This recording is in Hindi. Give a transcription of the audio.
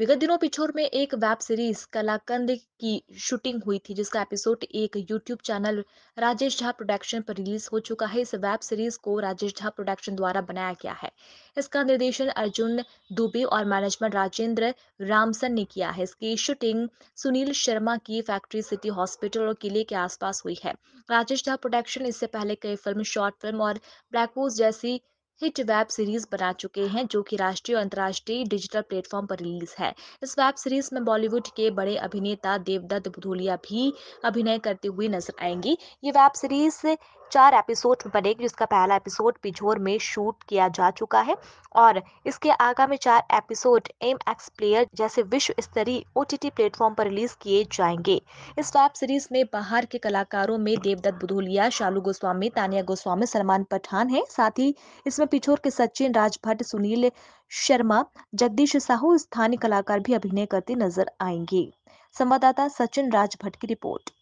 विगत दिनों पिछोर में एक वेब सीरीज कलाकंद की शूटिंग हुई थी जिसका एपिसोड एक YouTube channel Rajesh Jha production पर रिलीज हो चुका है इस वेब सीरीज को राजेश झा प्रोडक्शन द्वारा बनाया गया है इसका निर्देशन अर्जुन दुबे और मैनेजमेंट राजेंद्र रामसन ने किया है इसकी शूटिंग सुनील शर्मा की फैक्ट्री सिटी हॉस्पिटल और किले के आसपास हुई है राजेश झा प्रोडक्शन इससे पहले कई फिल्म शॉर्ट फिल्म और ब्लैकवोज जैसी हिट वेब सीरीज बना चुके हैं जो कि राष्ट्रीय और अंतर्राष्ट्रीय डिजिटल प्लेटफॉर्म पर रिलीज है इस वेब सीरीज में बॉलीवुड के बड़े अभिनेता देवदत्त भदौलिया भी अभिनय करते हुए नजर आएंगे ये वेब सीरीज चार एपिसोड में बनेगी जिसका पहला एपिसोड पिछोर में शूट किया जा चुका है और इसके आगामी चार एपिसोड एम एक्स प्लेयर जैसे विश्व स्तरीय ओ प्लेटफॉर्म पर रिलीज किए जाएंगे इस वेब सीरीज में बाहर के कलाकारों में देवदत्त बुधोलिया शालू गोस्वामी तानिया गोस्वामी सलमान पठान है साथ ही इसमें पिछोर के सचिन राजभट्ट सुनील शर्मा जगदीश साहू स्थानीय कलाकार भी अभिनय करते नजर आएंगे संवाददाता सचिन राजभट्ट की रिपोर्ट